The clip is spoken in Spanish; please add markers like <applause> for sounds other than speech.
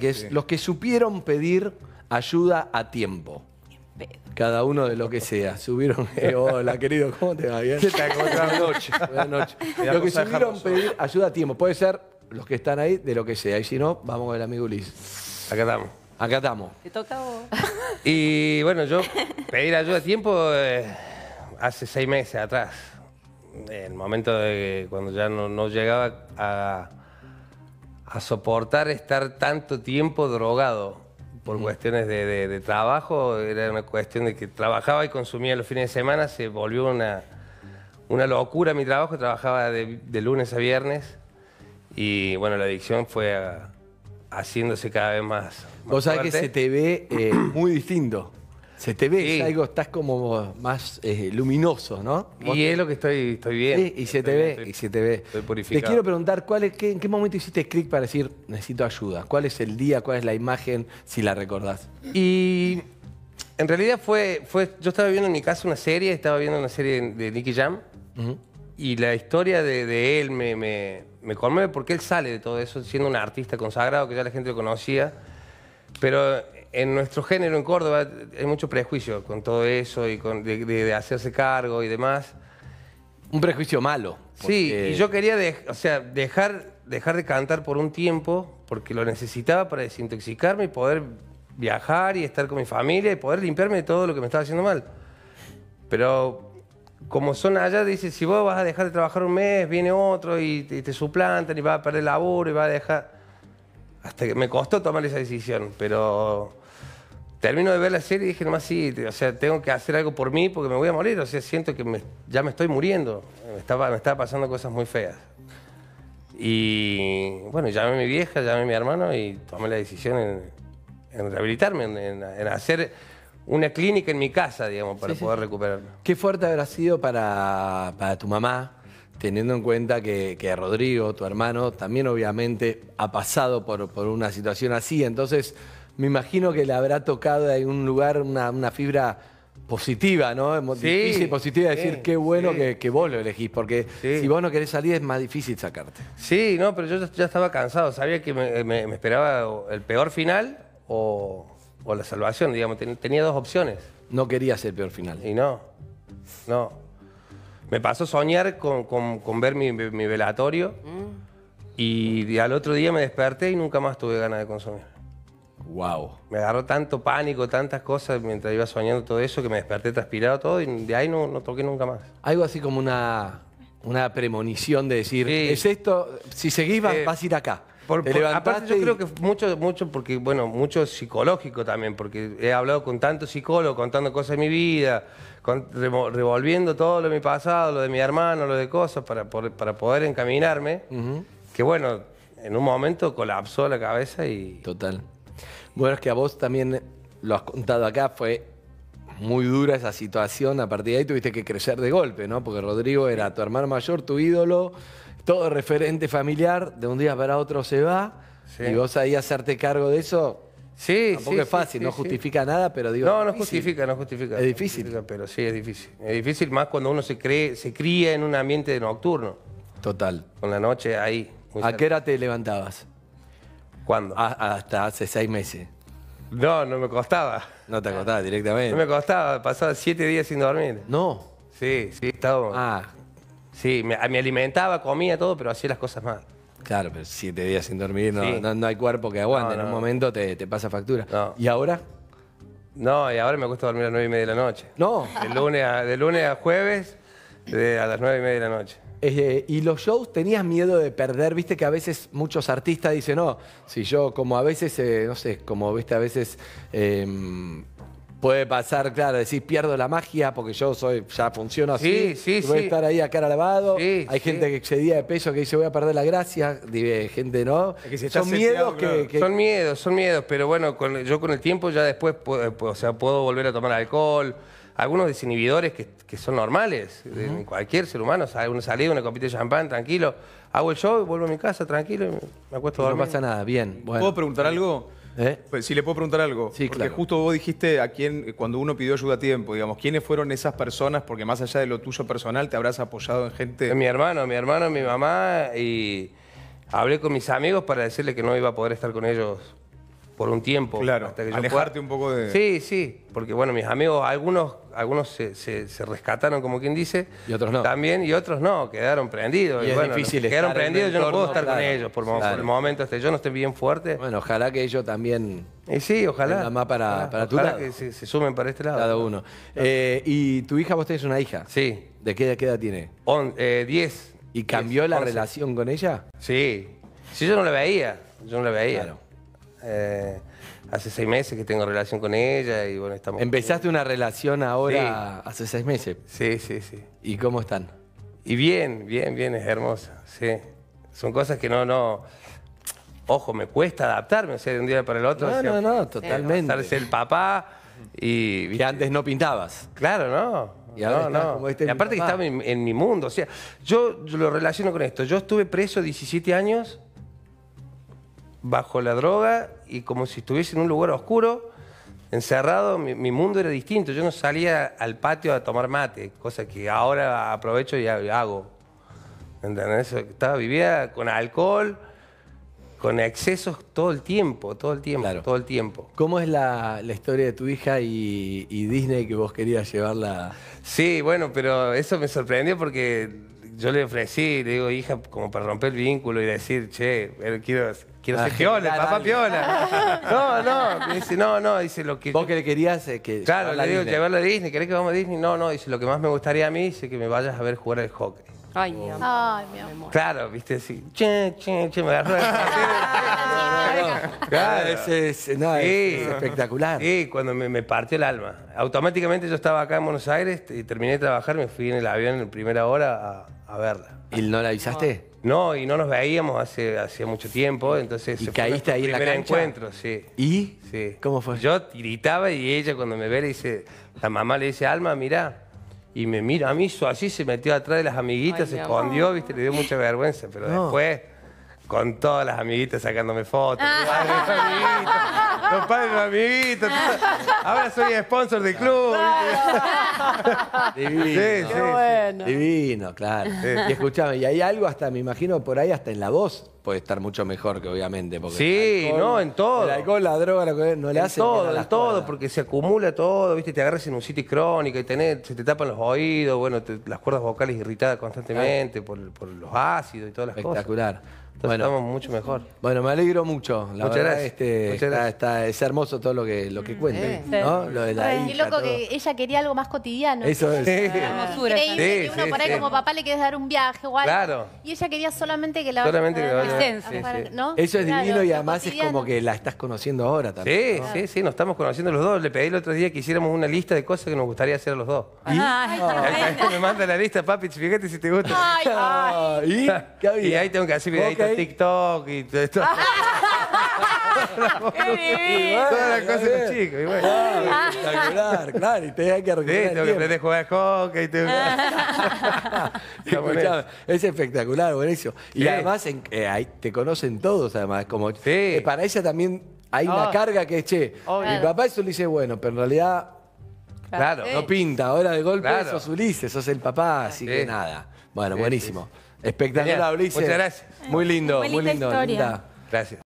que es los que supieron pedir ayuda a tiempo. Cada uno de lo que sea. Subieron, <laughs> eh, hola querido, ¿cómo te va? Bien. te Buenas noches. <laughs> Buenas noches. Los que supieron pedir ayuda a tiempo. Puede ser los que están ahí de lo que sea. Y si no, vamos con el amigo Luis. Acá estamos. Acá estamos. Te toca a vos. <laughs> Y bueno, yo pedir ayuda a tiempo eh, hace seis meses atrás. En El momento de cuando ya no, no llegaba a a soportar estar tanto tiempo drogado por cuestiones de, trabajo, era una cuestión de que trabajaba y consumía los fines de semana, se volvió una, una locura mi trabajo, trabajaba de, lunes a viernes y bueno, la adicción fue haciéndose cada vez más. ¿O Vos que se te ve eh, muy distinto se te ve, algo, estás como más eh, luminoso, ¿no? Y es lo que estoy, estoy bien. y se te ve, y se te ve. purificado. Te quiero preguntar, ¿cuál es, qué, ¿en qué momento hiciste clic para decir, necesito ayuda? ¿Cuál es el día, cuál es la imagen, si la recordás? Y en realidad fue, fue yo estaba viendo en mi casa una serie, estaba viendo una serie de, Nicky Jam, y la historia de, él me, me, me porque él sale de todo eso, siendo un artista consagrado, que ya la gente lo conocía, pero en nuestro género en Córdoba hay mucho prejuicio con todo eso y de, hacerse cargo y demás. Un prejuicio malo. Sí, y yo quería o sea, dejar, dejar de cantar por un tiempo porque lo necesitaba para desintoxicarme y poder viajar y estar con mi familia y poder limpiarme de todo lo que me estaba haciendo mal. Pero como son allá, dice, si vos vas a dejar de trabajar un mes, viene otro y te, suplantan y va a perder el laburo y va a dejar... Hasta que me costó tomar esa decisión, pero termino de ver la serie y dije, nomás sí, o sea, tengo que hacer algo por mí porque me voy a morir, o sea, siento que ya me estoy muriendo, me estaba, me estaba pasando cosas muy feas. Y bueno, llamé a mi vieja, llamé a mi hermano y tomé la decisión en, rehabilitarme, en, hacer una clínica en mi casa, digamos, para poder recuperarme. Qué fuerte habrá sido para, para tu mamá teniendo en cuenta que, que, Rodrigo, tu hermano, también obviamente ha pasado por, por una situación así. Entonces, me imagino que le habrá tocado en un lugar una, fibra positiva, ¿no? sí, positiva decir qué bueno que, vos lo elegís, porque si vos no querés salir es más difícil sacarte. Sí, no, pero yo ya estaba cansado, sabía que me, esperaba el peor final o, la salvación, digamos, tenía dos opciones. No querías el peor final. Y no, no. Me pasó soñar con, con, ver mi, velatorio mm. y al otro día me desperté y nunca más tuve ganas de consumir. Me agarró tanto pánico, tantas cosas mientras iba soñando todo eso que me desperté transpirado todo y de ahí no, no toqué nunca más. Algo así como una, una premonición de decir, es esto, si seguís vas, eh, a ir acá. aparte yo creo que mucho, mucho, porque, bueno, mucho psicológico también, porque he hablado con tantos psicólogos, contando cosas de mi vida, revolviendo todo lo de mi pasado, lo de mi hermano, lo de cosas, para, poder encaminarme, que bueno, en un momento colapsó la cabeza y... Total. Bueno, es que a vos también eh, lo has contado acá, fue muy dura esa situación. A partir de ahí tuviste que crecer de golpe, ¿no? Porque Rodrigo era tu hermano mayor, tu ídolo, todo referente familiar, de un día para otro se va. Y vos ahí hacerte cargo de eso. Sí, Tampoco es fácil, no justifica nada, pero digo. No, no justifica, no justifica. Es difícil. pero sí, es difícil. Es difícil más cuando uno se cree, se cría en un ambiente nocturno. Total. Con la noche ahí. ¿A qué hora te levantabas? ¿Cuándo? Ah, hasta hace seis meses. No, no me costaba. No te costaba directamente. No me costaba, pasaba siete días sin dormir. No. Sí, sí, estaba. Ah, Sí, me, alimentaba, comía todo, pero hacía las cosas mal. claro, pero siete días sin dormir, no, hay cuerpo que aguante. En un momento te, pasa factura. No. ¿Y ahora? No, y ahora me cuesta dormir a las nueve y media de la noche. No. De lunes a, de lunes a jueves, a las nueve y media de la noche. Eh, y los shows, ¿tenías miedo de perder? Viste que a veces muchos artistas dicen, no, si yo como a veces, eh, no sé, como viste a veces... Em, puede pasar, claro, decir pierdo la magia porque yo soy, ya funciono así. Sí, voy a estar ahí a cara lavado. Hay gente que excedía de peso que dice voy a perder la gracia. Dice, eh, gente, ¿no? son miedos Son miedos, son miedos. Pero bueno, yo con el tiempo ya después o sea, puedo volver a tomar alcohol algunos desinhibidores que, son normales. de en cualquier ser humano, uno salida, una copita de champán, tranquilo. Hago el show, vuelvo a mi casa, tranquilo, me acuesto a dormir. No pasa nada, bien. ¿Puedo preguntar algo? ¿Eh? Pues, le puedo preguntar algo. Sí, porque justo vos dijiste a quién, cuando uno pidió ayuda a tiempo, digamos, ¿quiénes fueron esas personas? Porque más allá de lo tuyo personal, te habrás apoyado en gente. Mi hermano, mi hermano, mi mamá, y hablé con mis amigos para decirles que no iba a poder estar con ellos por un tiempo. Claro, alejarte un poco de... Sí, sí, porque bueno, mis amigos, algunos algunos se, rescataron, como quien dice. Y otros no. También, y otros no, quedaron prendidos. Y, es difícil Quedaron prendidos, yo no puedo estar con ellos por, el momento, hasta este, yo no estoy bien fuerte. Bueno, ojalá que ellos también... sí, ojalá. más para, para ojalá que se, sumen para este lado. Cada uno. Eh, ¿Y tu hija, vos tenés una hija? Sí. ¿De qué, edad tiene? 10. Eh, ¿Y cambió la relación con ella? Sí. Si yo no la veía, yo no la veía. Claro. Eh, hace seis meses que tengo relación con ella y bueno, estamos... Empezaste una relación ahora hace seis meses. Sí, sí, sí. ¿Y cómo están? Y bien, bien, bien, es hermosa, sí. Son cosas que no, no... Ojo, me cuesta adaptarme, o sea, de un día para el otro. No, no, no, totalmente. Hacerse el papá y... Que antes no pintabas. Claro, ¿no? Y no, este aparte que estaba en, mi mundo, o sea, yo lo relaciono con esto. Yo estuve preso 17 años bajo la droga y como si estuviese en un lugar oscuro, encerrado, mi, mundo era distinto. Yo no salía al patio a tomar mate, cosa que ahora aprovecho y hago. ¿Entendés? Estaba, vivida con alcohol, con excesos todo el tiempo, todo el tiempo, todo el tiempo. ¿Cómo es la, la historia de tu hija y, y Disney que vos querías llevarla? Sí, bueno, pero eso me sorprendió porque yo le ofrecí, le digo, hija, como para romper el vínculo y decir, che, quiero, quiero ser piola, papá piola. No, no, dice, no, no, dice lo que... ¿Vos que le querías es eh, que... Claro, le digo, llevarlo a Disney, ¿querés que vamos a Disney? No, no, dice, lo que más me gustaría a mí es que me vayas a ver jugar al hockey. Ay, mi amor. Ay, mi amor. Claro, viste, sí. Che, che, che, me agarró. <laughs> no, no, Claro, es, es, no, espectacular. Sí, cuando me, me, partió el alma. Automáticamente yo estaba acá en Buenos Aires y terminé de trabajar, me fui en el avión en primera hora a, a verla. ¿Y no la avisaste? No, y no nos veíamos hace, mucho tiempo, entonces... ¿Y ahí caíste ahí en la encuentro, sí. ¿Y? Sí. ¿Cómo fue? Yo gritaba y ella cuando me ve dice... La mamá le dice, Alma, mira Y me mira a mí, así, se metió atrás de las amiguitas, se escondió, viste, le dio mucha vergüenza. Pero después con todas las amiguitas sacándome fotos. Ah. Los padres amiguitos. Ahora soy sponsor del club. Divino. Divino, claro. Y escuchame, y hay algo hasta, me imagino, por ahí hasta en la voz puede estar mucho mejor que obviamente. sí, no, en todo. El alcohol, la droga, no le hace. Todo, todo, porque se acumula todo, viste, te agarras en un sitio crónico y tenés, se te tapan los oídos, bueno, las cuerdas vocales irritadas constantemente por, los ácidos y todas las cosas. Espectacular estamos mucho mejor. Bueno, me alegro mucho. La muchas este, gracias. Está, es hermoso todo lo que, lo que mm, cuentan. Lo de la hija, loco que ella quería algo más cotidiano. Eso es. hermosura. y que uno por ahí como papá le quieres dar un viaje o algo. Claro. Y ella quería solamente que la Solamente que presencia. Eso es divino y además es como que la estás conociendo ahora también. Sí, sí, sí, nos estamos conociendo los dos. Le pedí el otro día que hiciéramos una lista de cosas que nos gustaría hacer los dos. Ay, me manda la lista, papi, fíjate si te gusta. Ay, <laughs> ¿Y? ahí tengo que hacer TikTok y todo esto. Todas las cosas con chicos. Y bueno. espectacular, claro. Y te hay que arreglar Sí, tengo que aprender a jugar hockey. <laughs> es espectacular, buenísimo. Y además en, eh, te conocen todos, además. Como, eh, para ella también hay una ah. carga que es, che, mi papá es Ulises Bueno, pero en realidad... Claro, no pinta. Ahora de golpe sos Ulises, sos el papá, así que nada. Bueno, buenísimo. Espectacular, Ulises. Muchas gracias. Muy lindo, muy, lindo. Linda. Gracias.